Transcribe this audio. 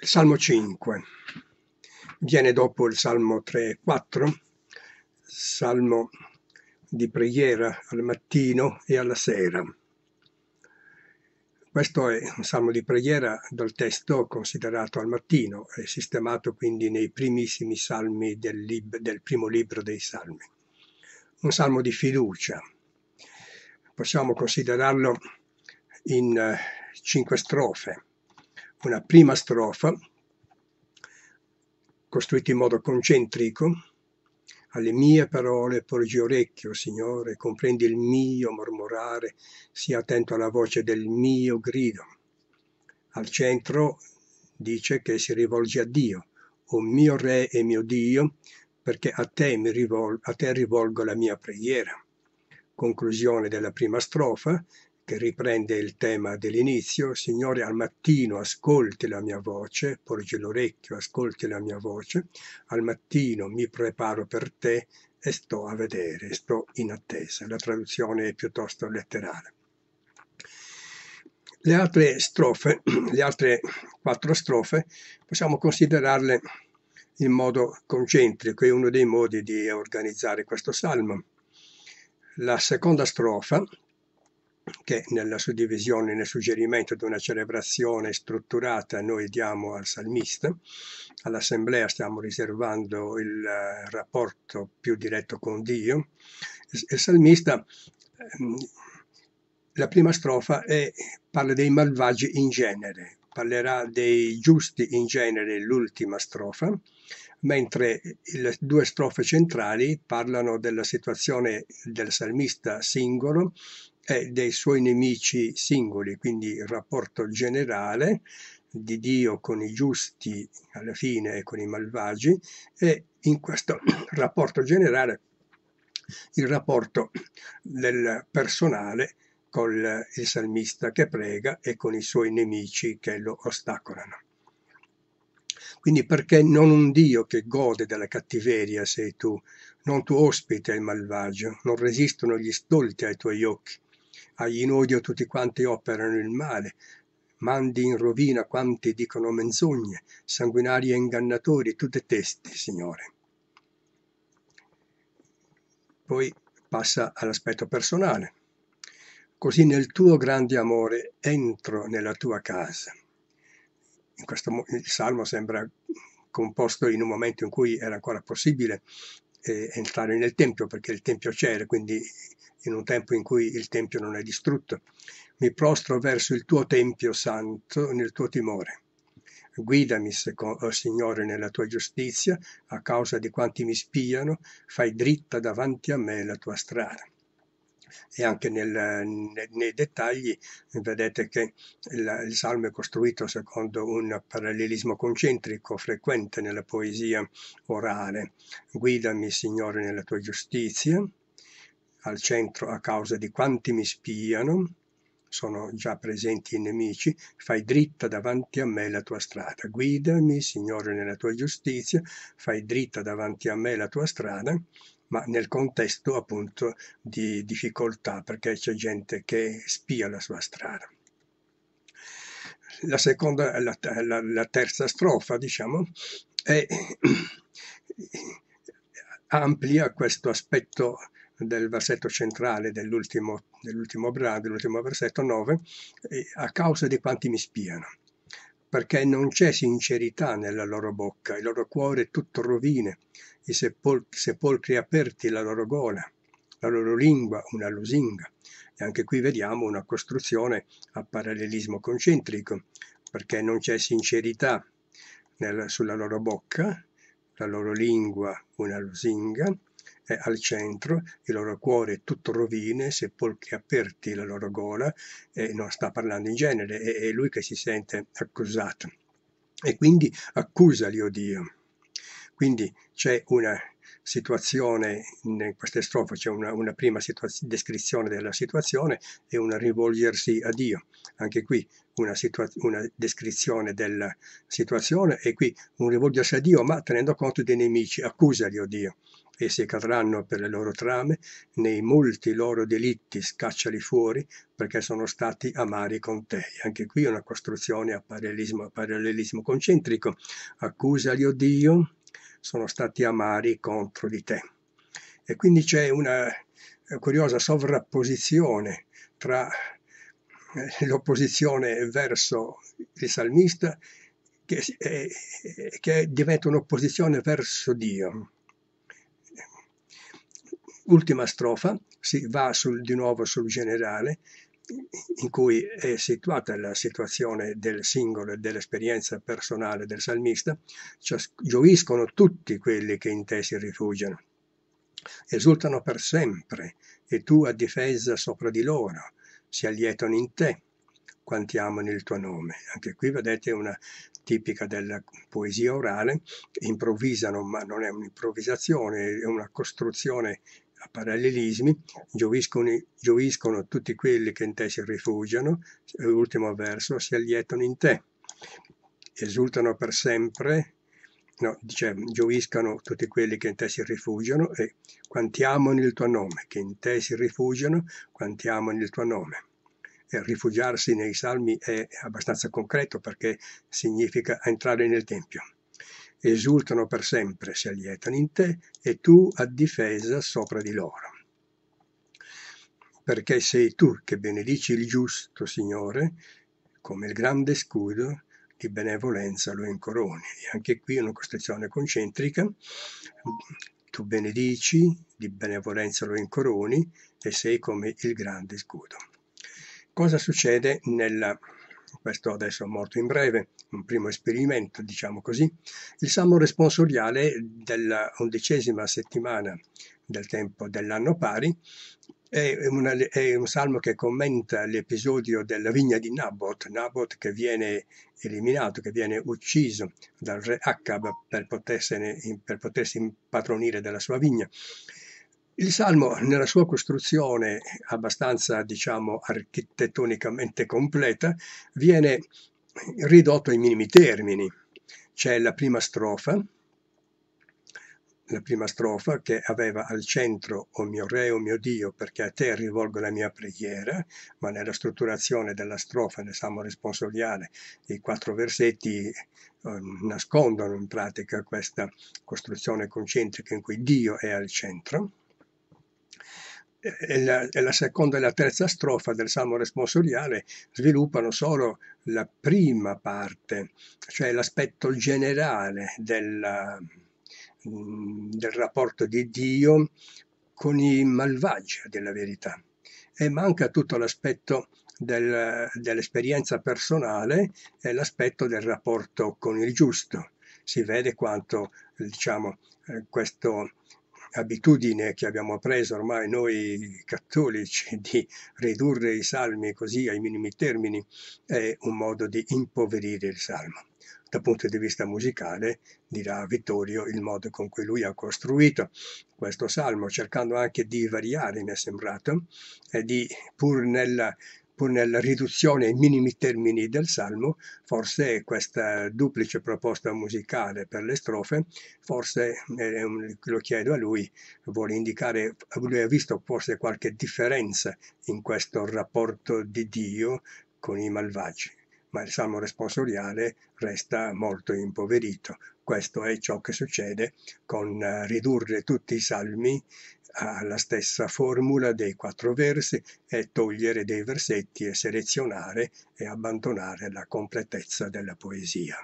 Il Salmo 5 viene dopo il Salmo 3 e 4, Salmo di preghiera al mattino e alla sera. Questo è un salmo di preghiera dal testo considerato al mattino, e sistemato quindi nei primissimi salmi del, lib del primo libro dei salmi. Un salmo di fiducia. Possiamo considerarlo in uh, cinque strofe una prima strofa costruita in modo concentrico. Alle mie parole porgi orecchio, Signore, comprendi il mio mormorare, sia attento alla voce del mio grido. Al centro dice che si rivolge a Dio, o mio Re e mio Dio, perché a te, rivol- a te rivolgo la mia preghiera. Conclusione della prima strofa, che riprende il tema dell'inizio, Signore al mattino ascolti la mia voce, porgi l'orecchio, ascolti la mia voce, al mattino mi preparo per te e sto a vedere, sto in attesa. La traduzione è piuttosto letterale. Le altre strofe, le altre quattro strofe, possiamo considerarle in modo concentrico, è uno dei modi di organizzare questo salmo. La seconda strofa, che nella suddivisione, nel suggerimento di una celebrazione strutturata noi diamo al salmista, all'assemblea stiamo riservando il eh, rapporto più diretto con Dio. Il salmista, ehm, la prima strofa è, parla dei malvagi in genere, parlerà dei giusti in genere l'ultima strofa, mentre le due strofe centrali parlano della situazione del salmista singolo e dei suoi nemici singoli, quindi il rapporto generale di Dio con i giusti alla fine e con i malvagi e in questo rapporto generale il rapporto del personale con il salmista che prega e con i suoi nemici che lo ostacolano. Quindi perché non un Dio che gode della cattiveria sei tu, non tu ospite il malvagio, non resistono gli stolti ai tuoi occhi, agli inodi a tutti quanti operano il male, mandi in rovina quanti dicono menzogne, sanguinari e ingannatori, tu detesti, Signore. Poi passa all'aspetto personale. Così nel tuo grande amore entro nella tua casa. In questo, il salmo sembra composto in un momento in cui era ancora possibile eh, entrare nel Tempio, perché il Tempio c'era, quindi in un tempo in cui il Tempio non è distrutto. Mi prostro verso il tuo Tempio santo nel tuo timore. Guidami, oh Signore, nella tua giustizia, a causa di quanti mi spiano, fai dritta davanti a me la tua strada e anche nel, nei dettagli vedete che il, il, Salmo è costruito secondo un parallelismo concentrico frequente nella poesia orale. Guidami, Signore, nella tua giustizia, al centro a causa di quanti mi spiano, sono già presenti i nemici, fai dritta davanti a me la tua strada. Guidami, Signore, nella tua giustizia, fai dritta davanti a me la tua strada ma nel contesto appunto di difficoltà perché c'è gente che spia la sua strada. La, seconda, la, la, la terza strofa, diciamo, è, amplia questo aspetto del versetto centrale dell'ultimo, dell'ultimo brano, dell'ultimo versetto 9, eh, a causa di quanti mi spiano perché non c'è sincerità nella loro bocca, il loro cuore è tutto rovine, i sepol- sepolcri aperti, la loro gola, la loro lingua, una lusinga. E anche qui vediamo una costruzione a parallelismo concentrico, perché non c'è sincerità nella, sulla loro bocca, la loro lingua, una lusinga, al centro, il loro cuore tutto rovine, sepolcri aperti la loro gola, eh, non sta parlando in genere, è, lui che si sente accusato e quindi accusali, o oh Dio. Quindi c'è una situazione, in queste strofe c'è una, una prima descrizione della situazione e un rivolgersi a Dio. Anche qui una, una, descrizione della situazione e qui un rivolgersi a Dio, ma tenendo conto dei nemici, accusali, o oh Dio. Essi cadranno per le loro trame, nei molti loro delitti scacciali fuori, perché sono stati amari con te. Anche qui una costruzione a parallelismo, a parallelismo concentrico. Accusali, o Dio, sono stati amari contro di te. E quindi c'è una eh, curiosa sovrapposizione tra eh, l'opposizione verso il salmista che, che diventa un'opposizione verso Dio. Ultima strofa, si va sul, di nuovo sul generale, in cui è situata la situazione del singolo e dell'esperienza personale del salmista, cioè gioiscono tutti quelli che in te si rifugiano. Esultano per sempre e tu a difesa sopra di loro, si allietano in te, quanti amano il tuo nome. Anche qui vedete una tipica della poesia orale, improvvisano, ma non è un'improvvisazione, è una costruzione a parallelismi, gioiscono, gioiscono tutti quelli che in te si rifugiano, l'ultimo verso, si allietano in te, esultano per sempre, no, dice, cioè, gioiscano tutti quelli che in te si rifugiano e quanti amano il tuo nome, che in te si rifugiano, quanti amano il tuo nome. E rifugiarsi nei salmi è abbastanza concreto perché significa entrare nel Tempio esultano per sempre, si allietano in te, e tu a difesa sopra di loro. Perché sei tu che benedici il giusto, Signore, come il grande scudo di benevolenza lo incoroni. E anche qui una costrizione concentrica. Tu benedici, di benevolenza lo incoroni e sei come il grande scudo. Cosa succede nella... questo adesso è morto in breve, un primo esperimento, diciamo così, il Salmo responsoriale della undicesima settimana del tempo dell'anno pari è, una, è, un salmo che commenta l'episodio della vigna di Naboth, Naboth che viene eliminato, che viene ucciso dal re Acab per, per potersi impadronire della sua vigna. Il Salmo, nella sua costruzione abbastanza, diciamo, architettonicamente completa, viene ridotto ai minimi termini. C'è la prima strofa, la prima strofa che aveva al centro O oh mio Re, o oh mio Dio, perché a te rivolgo la mia preghiera, ma nella strutturazione della strofa nel Salmo responsoriale i quattro versetti eh, nascondono in pratica questa costruzione concentrica in cui Dio è al centro e la, e la, seconda e la terza strofa del Salmo responsoriale sviluppano solo la prima parte, cioè l'aspetto generale della, mm, del rapporto di Dio con i malvagi della verità e manca tutto l'aspetto del, dell'esperienza personale e l'aspetto del rapporto con il giusto. Si vede quanto diciamo, eh, questo abitudine che abbiamo preso ormai noi cattolici di ridurre i salmi così ai minimi termini è un modo di impoverire il salmo. Dal punto di vista musicale, dirà Vittorio il modo con cui lui ha costruito questo salmo, cercando anche di variare, mi è sembrato, e di, pur nella pur nella riduzione ai minimi termini del Salmo, forse questa duplice proposta musicale per le strofe, forse, eh, lo chiedo a lui, vuole indicare, lui ha visto forse qualche differenza in questo rapporto di Dio con i malvagi ma il salmo responsoriale resta molto impoverito. Questo è ciò che succede con eh, ridurre tutti i salmi ha la stessa formula dei quattro versi, è togliere dei versetti e selezionare e abbandonare la completezza della poesia.